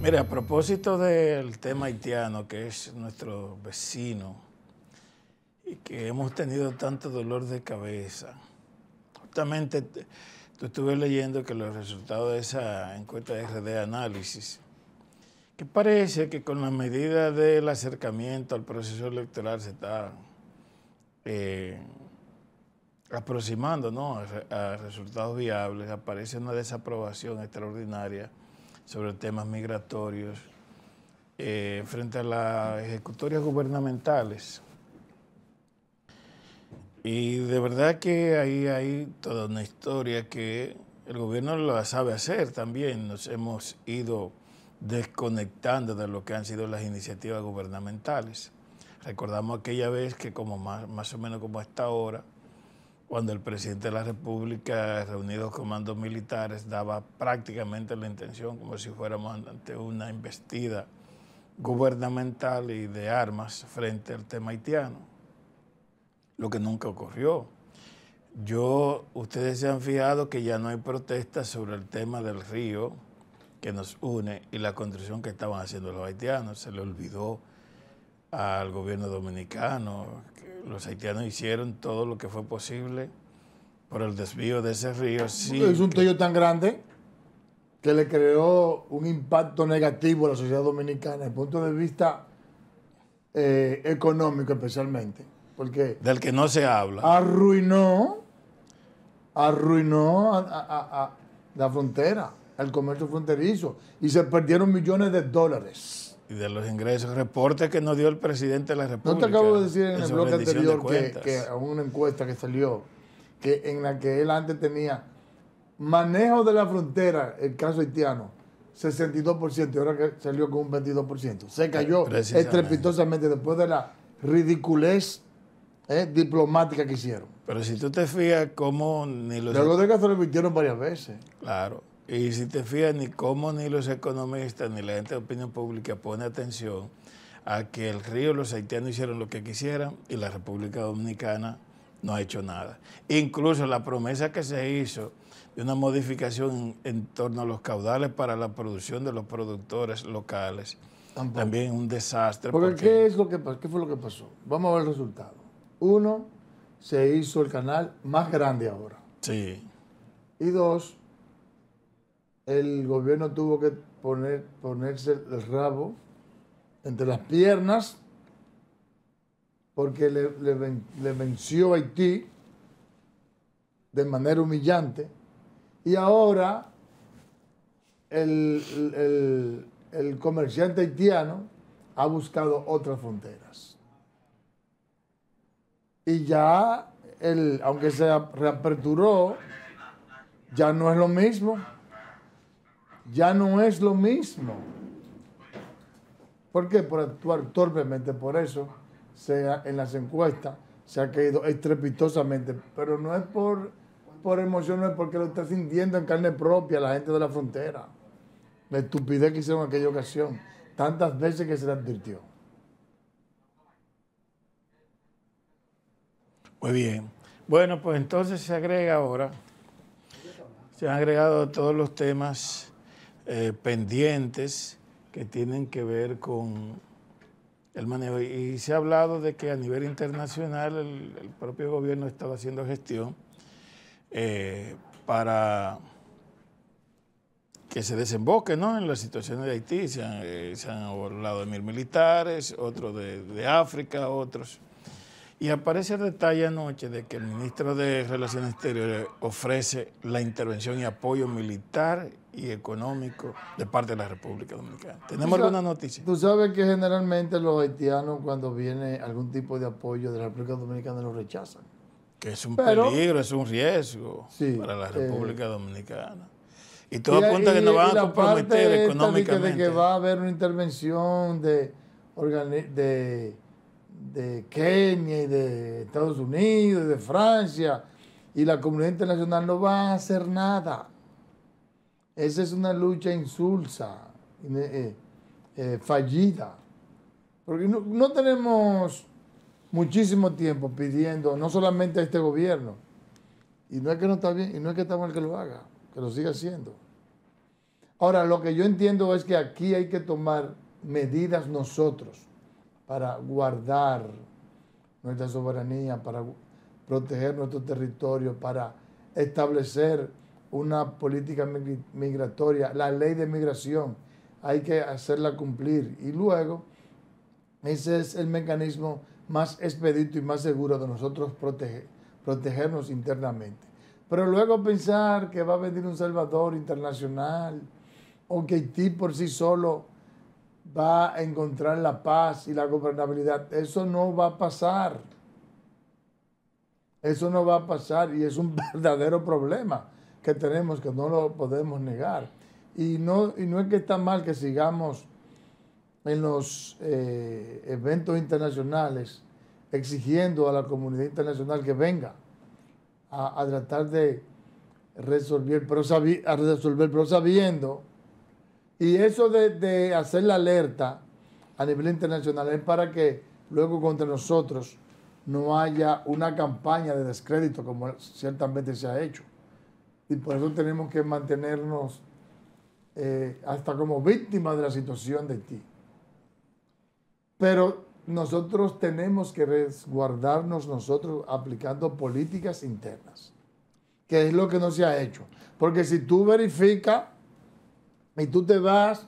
Mira, a propósito del tema haitiano, que es nuestro vecino, y que hemos tenido tanto dolor de cabeza, justamente estuve leyendo que los resultados de esa encuesta de RD Análisis, que parece que con la medida del acercamiento al proceso electoral se está eh, aproximando ¿no? a resultados viables, aparece una desaprobación extraordinaria sobre temas migratorios, eh, frente a las ejecutorias gubernamentales. Y de verdad que ahí hay toda una historia que el gobierno la sabe hacer también. Nos hemos ido desconectando de lo que han sido las iniciativas gubernamentales. Recordamos aquella vez que como más, más o menos como hasta ahora, cuando el presidente de la República, reunidos comandos militares, daba prácticamente la intención como si fuéramos ante una investida gubernamental y de armas frente al tema haitiano, lo que nunca ocurrió. Yo, ustedes se han fijado que ya no hay protestas sobre el tema del río que nos une y la construcción que estaban haciendo los haitianos. Se le olvidó al gobierno dominicano. Los haitianos hicieron todo lo que fue posible por el desvío de ese río. es un tello tan grande que le creó un impacto negativo a la sociedad dominicana desde el punto de vista eh, económico especialmente. Porque del que no se habla. Arruinó, arruinó la frontera, el comercio fronterizo, y se perdieron millones de dólares y de los ingresos, reporte que nos dio el presidente de la República. No te acabo de decir en, el bloque anterior que, una encuesta que salió, que en la que él antes tenía manejo de la frontera, el caso haitiano, 62%, y ahora que salió con un 22%. Se eh, cayó estrepitosamente después de la ridiculez eh, diplomática que hicieron. Pero si tú te fijas cómo ni los... Pero lo de que se varias veces. Claro. Y si te fijas, ni cómo ni los economistas ni la gente de opinión pública pone atención a que el río los haitianos hicieron lo que quisieran y la República Dominicana no ha hecho nada. Incluso la promesa que se hizo de una modificación en, torno a los caudales para la producción de los productores locales, también un desastre. Porque, ¿qué, es lo que, ¿qué fue lo que pasó? Vamos a ver el resultado. Uno, se hizo el canal más grande ahora. Sí. Y dos, el gobierno tuvo que poner, ponerse el rabo entre las piernas porque le, venció Haití de manera humillante. Y ahora el, el, comerciante haitiano ha buscado otras fronteras. Y ya, el, aunque se reaperturó, ya no es lo mismo ya no es lo mismo. ¿Por qué? Por actuar torpemente. Por eso en las encuestas se ha caído estrepitosamente. Pero no es por, por emoción, no es porque lo está sintiendo en carne propia la gente de la frontera. La estupidez que hicieron en aquella ocasión. Tantas veces que se le advirtió. Muy bien. Bueno, pues entonces se agrega ahora, se han agregado todos los temas eh, pendientes que tienen que ver con el manejo. Y se ha hablado de que a nivel internacional el, propio gobierno estaba haciendo gestión eh, para que se desemboque ¿no? en las situaciones de Haití. Se han, eh, de mil militares, otros de, de, África, otros. Y aparece el detalle anoche de que el ministro de Relaciones Exteriores ofrece la intervención y apoyo militar y económico de parte de la República Dominicana. ¿Tenemos alguna noticia? Tú sabes que generalmente los haitianos cuando viene algún tipo de apoyo de la República Dominicana lo rechazan. Que es un peligro, es un riesgo para la eh, República Dominicana. Y todo y, apunta que no van a comprometer económicamente. De que va a haber una intervención de, de, de Kenia y de Estados Unidos y de Francia y la comunidad internacional no va a hacer nada. Esa es una lucha insulsa, eh, eh, fallida. Porque no, tenemos muchísimo tiempo pidiendo, no solamente a este gobierno, y no es que no está bien, y no es que está mal que lo haga, que lo siga haciendo. Ahora, lo que yo entiendo es que aquí hay que tomar medidas nosotros para guardar nuestra soberanía, para proteger nuestro territorio, para establecer una política migratoria, la ley de migración, hay que hacerla cumplir. Y luego, ese es el mecanismo más expedito y más seguro de nosotros protegernos internamente. Pero luego pensar que va a venir un salvador internacional o que Haití por sí solo va a encontrar la paz y la gobernabilidad, eso no va a pasar. Eso no va a pasar y es un verdadero problema que tenemos que no lo podemos negar. Y no, y no es que está mal que sigamos en los eh, eventos internacionales exigiendo a la comunidad internacional que venga a, tratar de resolver pero, sabiendo. Y eso de hacer la alerta a nivel internacional es para que luego contra nosotros no haya una campaña de descrédito como ciertamente se ha hecho y por eso tenemos que mantenernos eh, hasta como víctimas de la situación de ti. Pero nosotros tenemos que resguardarnos nosotros aplicando políticas internas, que es lo que no se ha hecho. Porque si tú verificas y tú te vas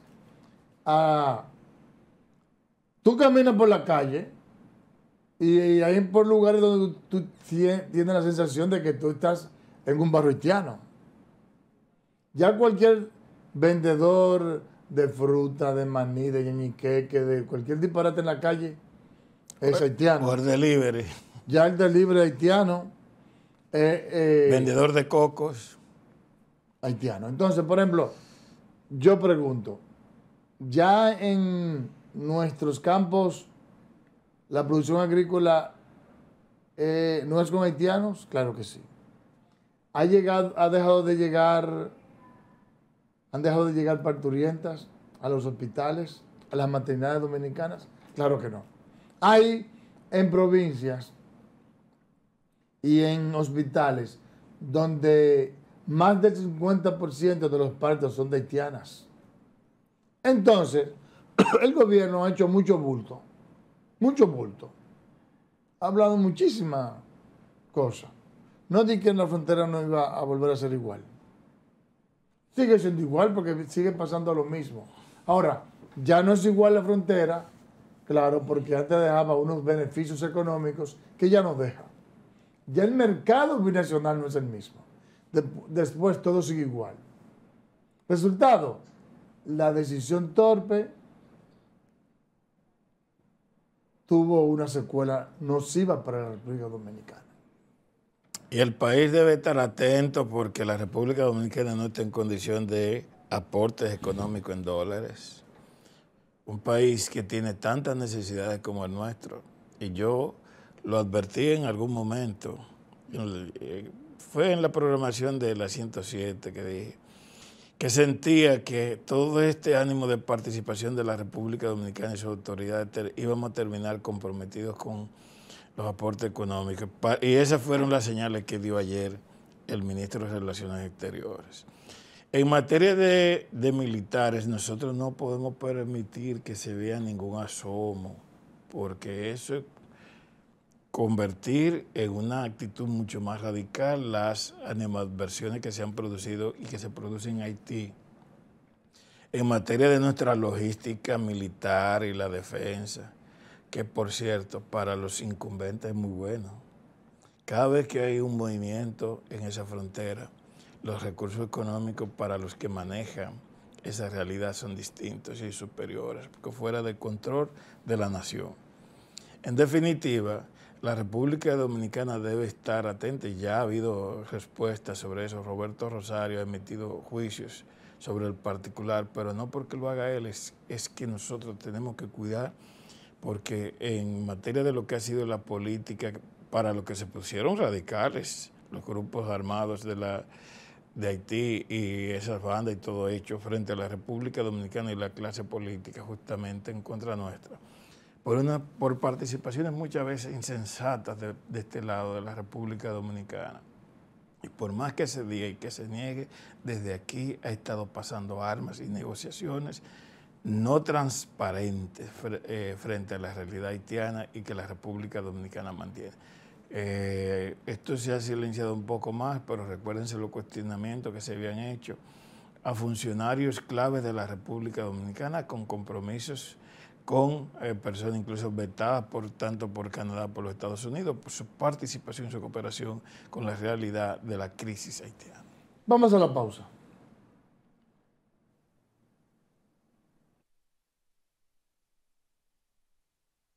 a... Tú caminas por la calle y hay por lugares donde tú, tienes la sensación de que tú estás en un barrio ya cualquier vendedor de fruta, de maní, de yeniqueque, de cualquier disparate en la calle, es haitiano. Por delivery. Ya el delivery haitiano. Eh, vendedor de cocos. Haitiano. Entonces, por ejemplo, yo pregunto, ya en nuestros campos la producción agrícola eh, no es con haitianos, claro que sí. Ha llegado, ha dejado de llegar ¿Han dejado de llegar parturientas a los hospitales, a las maternidades dominicanas? Claro que no. Hay en provincias y en hospitales donde más del 50% de los partos son de haitianas. Entonces, el gobierno ha hecho mucho bulto, mucho bulto. Ha hablado muchísima cosa. No di que en la frontera no iba a volver a ser igual sigue siendo igual porque sigue pasando lo mismo. Ahora, ya no es igual la frontera, claro, porque antes dejaba unos beneficios económicos que ya no deja. Ya el mercado binacional no es el mismo. después todo sigue igual. Resultado, la decisión torpe tuvo una secuela nociva para la República Dominicana. Y el país debe estar atento porque la República Dominicana no está en condición de aportes económicos en dólares. Un país que tiene tantas necesidades como el nuestro. Y yo lo advertí en algún momento. Eh, fue en la programación de la 107 que dije que sentía que todo este ánimo de participación de la República Dominicana y sus autoridades íbamos a terminar comprometidos con los aportes económicos. Y esas fueron las señales que dio ayer el ministro de Relaciones Exteriores. En materia de, militares, nosotros no podemos permitir que se vea ningún asomo, porque eso es convertir en una actitud mucho más radical las animadversiones que se han producido y que se producen en Haití en materia de nuestra logística militar y la defensa que por cierto, para los incumbentes es muy bueno. Cada vez que hay un movimiento en esa frontera, los recursos económicos para los que manejan esa realidad son distintos y superiores, porque fuera del control de la nación. En definitiva, la República Dominicana debe estar atenta ya ha habido respuestas sobre eso. Roberto Rosario ha emitido juicios sobre el particular, pero no porque lo haga él, es que nosotros tenemos que cuidar porque en materia de lo que ha sido la política, para lo que se pusieron radicales, los grupos armados de, la, de Haití y esas bandas y todo hecho frente a la República Dominicana y la clase política justamente en contra nuestra. Por, una, por participaciones muchas veces insensatas de, de este lado de la República Dominicana. Y por más que se diga y que se niegue, desde aquí ha estado pasando armas y negociaciones no transparente eh, frente a la realidad haitiana y que la República Dominicana mantiene. Eh, esto se ha silenciado un poco más, pero recuérdense los cuestionamientos que se habían hecho a funcionarios claves de la República Dominicana con compromisos con eh, personas incluso vetadas por tanto por Canadá, por los Estados Unidos, por su participación, su cooperación con la realidad de la crisis haitiana. Vamos a la pausa.